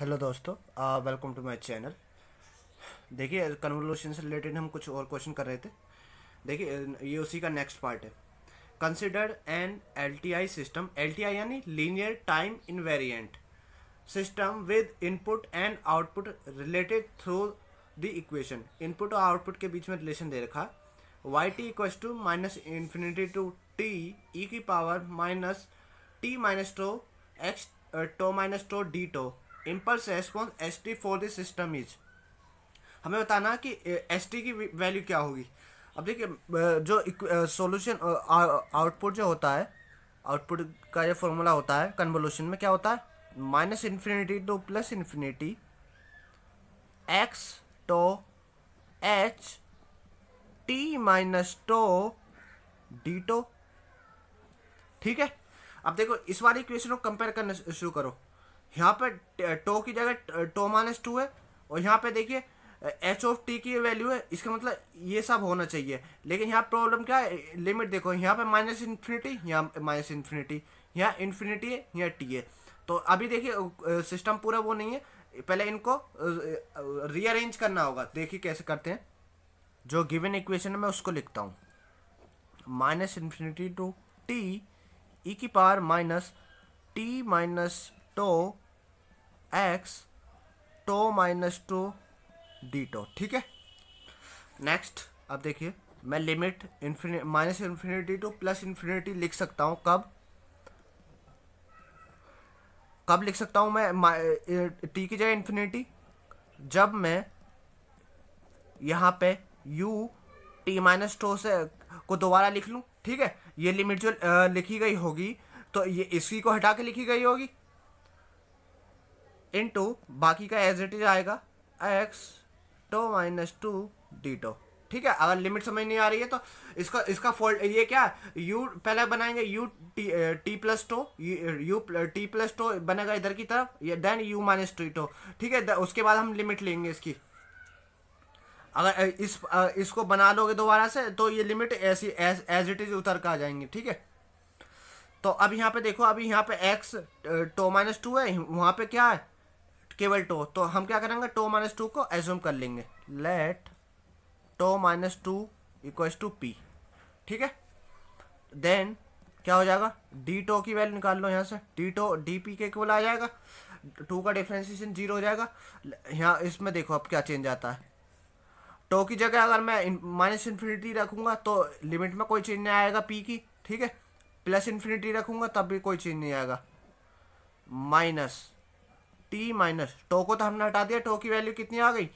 hello दोस्तों welcome to my channel देखिए convolution से रिलेटेड हम कुछ और क्वेश्चन कर रहे थे देखिए ये उसी का नेक्स्ट पार्ट है consider an LTI system LTI यानी linear time invariant system with input and output related through the equation input और आउटपुट के बीच में रिलेशन दे रखा Y T equals to minus infinity to T E की power minus T minus tau X tau minus tau D tau impulse response S T for this system is हमें बताना कि एस टी की value क्या होगी अब देखिए जो सॉल्यूशन आउटपुट जो होता है आउटपुट का ये फॉर्मूला होता है कन्वोल्यूशन में क्या होता है minus infinity to plus infinity x tau H T minus tau D tau ठीक है अब देखो इस वाली इक्वेशन को कंपेयर करना शुरू करो यहाँ पे टो की जगह टो माइनस टू है और यहाँ पे देखिए एच ऑफ टी की वैल्यू है इसका मतलब ये सब होना चाहिए लेकिन यहाँ प्रॉब्लम क्या है लिमिट देखो यहाँ पे माइनस इन्फिनिटी यहाँ माइनस इन्फिनिटी यहाँ इन्फिनिटी है यहाँ टी है तो अभी देखिए सिस्टम पूरा वो नहीं है पहले इनको रीअरेंज करना होगा देखिए कैसे करते हैं जो गिवन इक्वेशन है मैं उसको लिखता हूँ minus infinity to T E e की power minus T minus tau X tau minus two D tau ठीक है नेक्स्ट अब देखिए मैं limit infinity minus infinity to plus infinity लिख सकता हूँ कब कब लिख सकता हूँ मैं टी की जगह इन्फिनिटी जब मैं यहाँ पे यू टी माइनस टो से को दोबारा लिख लूँ ठीक है ये लिमिट जो लिखी गई होगी तो ये इसी को हटा के लिखी गई होगी इंटू बाकी का एज इट इज आएगा X tau minus two D tau ठीक है अगर लिमिट समझ नहीं आ रही है तो इसका इसका फोल्ड ये क्या यू पहले बनाएंगे U T T plus tau U T plus tau बनेगा इधर की तरफ then U minus two tau ठीक है उसके बाद हम लिमिट लेंगे इसकी अगर इस इसको बना लोगे दोबारा से तो ये लिमिट ऐसी एज एज इट इज उतर कर आ जाएंगे ठीक है तो अब यहाँ पे देखो अभी यहाँ पे एक्स टो माइनस टू है वहाँ पे क्या है केवल टो तो हम क्या करेंगे टो माइनस टू को एज्यूम कर लेंगे let tau minus two equals to P ठीक है देन क्या हो जाएगा डी टो की वैल्यू निकाल लो यहाँ से डी टो डी पी के केवल आ जाएगा टू का डिफ्रेंसिएशन जीरो हो जाएगा यहाँ इसमें देखो अब क्या चेंज आता है टो की जगह अगर मैं माइनस इन्फिनिटी रखूँगा तो लिमिट में कोई चेंज नहीं आएगा पी की ठीक है प्लस इन्फिनिटी रखूँगा तब भी कोई चेंज नहीं आएगा माइनस टी माइनस टो को तो हमने हटा दिया टो की वैल्यू कितनी आ गई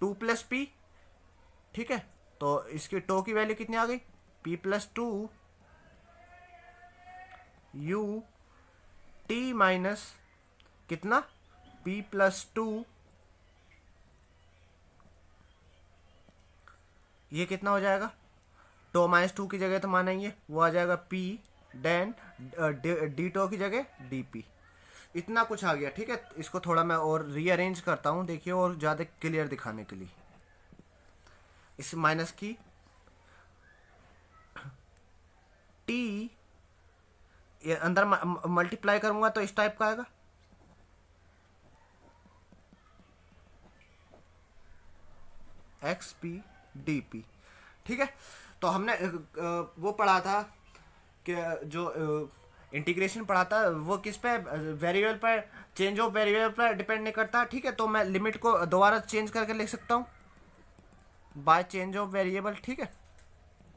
टू प्लस पी ठीक है तो इसकी टो की वैल्यू कितनी आ गई P plus two U T minus कितना पी प्लस टू ये कितना हो जाएगा टो माइनस टू की जगह तो मानेंगे वो आ जाएगा पी डेन डी टो की जगह डी पी इतना कुछ आ गया ठीक है इसको थोड़ा मैं और रीअरेंज करता हूँ देखिए और ज़्यादा क्लियर दिखाने के लिए इस माइनस की टी ये अंदर मल्टीप्लाई करूंगा तो इस टाइप का आएगा एक्स पी डी पी ठीक है तो हमने वो पढ़ा था कि जो इंटीग्रेशन पढ़ाता वो किस पे वेरिएबल पर चेंज ऑफ वेरिएबल पर डिपेंड नहीं करता ठीक है तो मैं लिमिट को दोबारा चेंज करके लिख सकता हूँ बाय चेंज ऑफ वेरिएबल ठीक है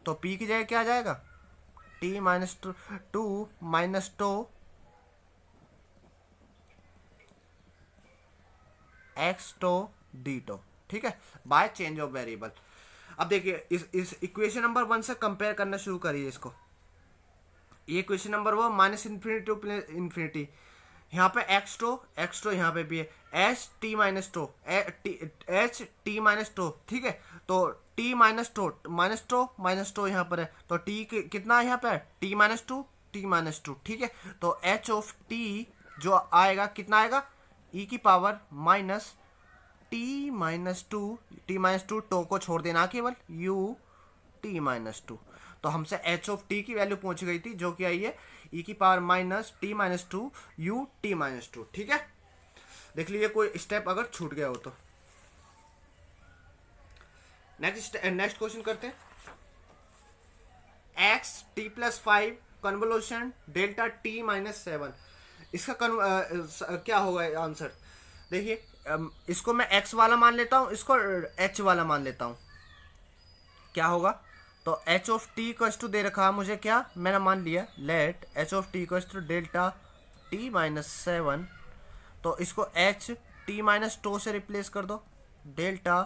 तो पी की जगह क्या आ जाएगा T minus two minus tau X tau D tau ठीक है बाय चेंज ऑफ वेरिएबल अब देखिए इस इस इक्वेशन नंबर वन से कंपेयर करना शुरू करिए इसको ये क्वेश्चन नंबर वो माइनस इन्फिनिटी टू इन्फिनिटी यहाँ पे एक्स टो एक्स टो यहाँ पे भी है h T minus tau H T minus tau ठीक है तो t minus tau minus tau minus tau यहाँ पर है तो टी कितना यहाँ पे t minus two t minus two ठीक है तो एच ऑफ टी जो आएगा कितना आएगा ई e की power minus T minus two t minus two tau को छोड़ देना केवल यू टी माइनस टू तो हमसे एच ऑफ टी की वैल्यू पहुंच गई थी जो कि आई है ई e की power minus T minus two U T minus two ठीक है देख लीजिए कोई स्टेप अगर छूट गया हो तो नेक्स्ट नेक्स्ट क्वेश्चन करते हैं x t plus five convolution delta t minus seven इसका कन, आ, eh, eh, स, आ, क्या होगा आंसर देखिए इसको मैं एक्स वाला मान लेता हूँ इसको एच वाला मान लेता हूँ क्या होगा तो एच ऑफ टी टू दे रखा मुझे क्या मैंने मान लिया let h of t two delta t minus seven तो इसको एच टी माइनस टो से रिप्लेस कर दो delta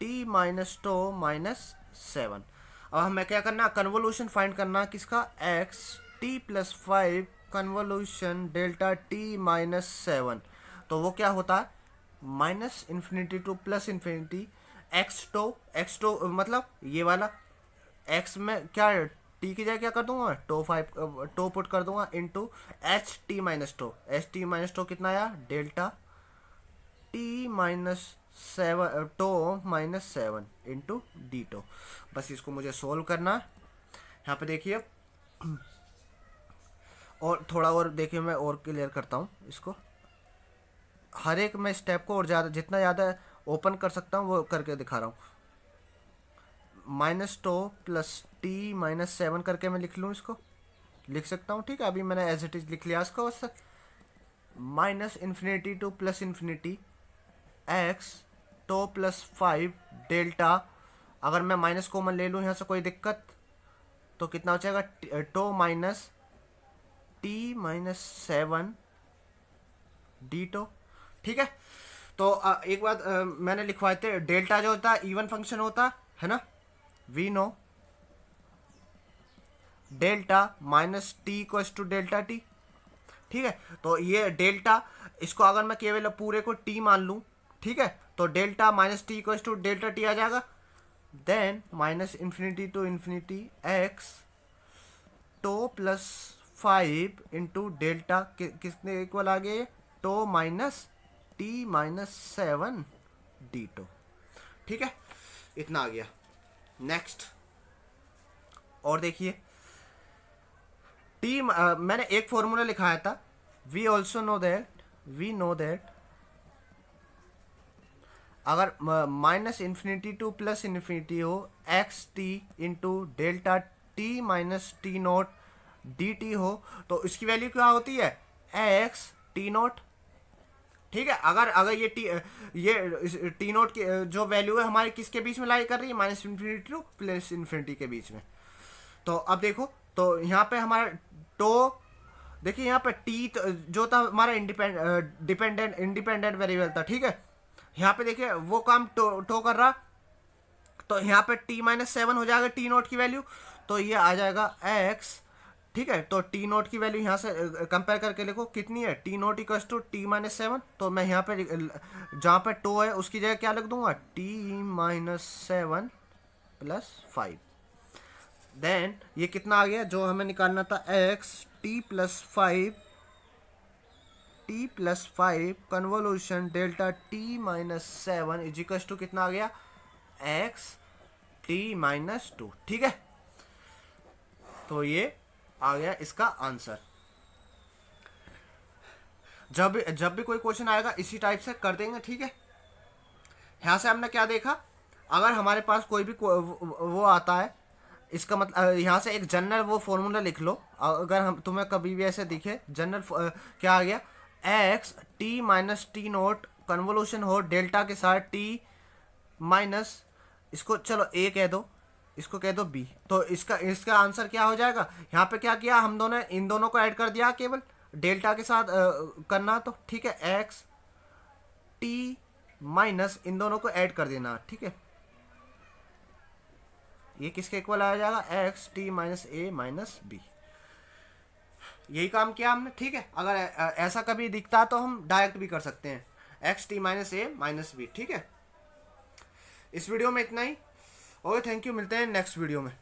t minus tau minus seven अब हमें क्या करना कन्वोल्यूशन फाइंड करना किसका x t plus five convolution delta t minus seven तो वो क्या होता है minus infinity to plus infinity x tau X to मतलब ये वाला एक्स में क्या है टी की जगह क्या कर दूंगा टो फाइव टो पुट कर दूंगा into h T minus tau H T minus tau कितना आया delta t minus seven tau minus seven two D tau बस इसको मुझे सोल्व करना है यहाँ पे देखिए और थोड़ा और देखिए मैं और क्लियर करता हूँ इसको हर एक मैं स्टेप को और ज़्यादा जितना ज़्यादा ओपन कर सकता हूँ वो करके दिखा रहा हूँ minus tau plus t minus seven करके मैं लिख लूँ इसको लिख सकता हूँ ठीक है अभी मैंने एज इट इज़ लिख लिया इसको बस minus infinity to plus infinity x tau plus five delta अगर मैं माइनस कॉमन ले लूँ यहाँ से कोई दिक्कत तो कितना हो जाएगा tau minus T minus seven d tau ठीक है तो uh, एक बात uh, मैंने लिखवाए थे डेल्टा जो होता है इवन फंक्शन होता है ना we know delta minus t equal to delta t ठीक है तो ये डेल्टा इसको अगर मैं केवल पूरे को टी मान लूँ ठीक है तो delta minus t equal to delta t आ जाएगा then minus infinity to infinity x tau plus five into delta कि, किसने इक्वल आ गए tau minus T minus seven d tau ठीक है इतना आ गया नेक्स्ट और देखिए टीम uh, मैंने एक फॉर्मूला लिखाया था we also know that we know that अगर minus infinity to plus infinity हो x t into delta t minus t naught d t हो तो इसकी वैल्यू क्या होती है एक्स टी नोट ठीक है अगर अगर ये टी ये टी नोट की जो वैल्यू है हमारे किसके बीच में लाई कर रही है minus infinity to plus infinity के बीच में तो अब देखो तो यहाँ पे हमारा टो देखिए यहाँ पे टी जो था हमारा इंडिपेंड डिपेंडेंट इंडिपेंडेंट वेरिएबल था ठीक है यहाँ पे देखिए वो काम टो टो कर रहा तो यहाँ पे टी माइनस सेवन हो जाएगा टी नोट की वैल्यू तो ये आ जाएगा एक्स ठीक है तो टी नोट की वैल्यू यहाँ से कंपेयर करके लिखो कितनी है t naught equal to t minus seven तो मैं यहाँ पे जहाँ पे टो है उसकी जगह क्या लिख दूंगा t minus seven plus five then ये कितना आ गया जो हमें निकालना था x t plus five t plus five convolution delta t minus seven equals to कितना आ गया एक्स टी माइनस टू ठीक है तो ये आ गया इसका आंसर जब जब भी कोई क्वेश्चन आएगा इसी टाइप से कर देंगे ठीक है यहां से हमने क्या देखा अगर हमारे पास कोई भी वो आता है इसका मतलब यहाँ से एक जनरल वो फॉर्मूला लिख लो अगर हम तुम्हें कभी भी ऐसे दिखे जनरल क्या आ गया x t minus t naught convolution हो डेल्टा के साथ टी माइनस इसको चलो ए कह दो इसको कह दो बी तो इसका इसका आंसर क्या हो जाएगा यहाँ पे क्या किया हम दोनों इन दोनों को ऐड कर दिया केवल डेल्टा के साथ आ, करना तो ठीक है एक्स टी माइनस इन दोनों को ऐड कर देना ठीक है ये किसके इक्वल आया जाएगा x t minus a minus b यही काम किया हमने ठीक है अगर ऐसा कभी दिखता तो हम डायरेक्ट भी कर सकते हैं x t minus a minus b ठीक है इस वीडियो में इतना ही ओके थैंक यू मिलते हैं नेक्स्ट वीडियो में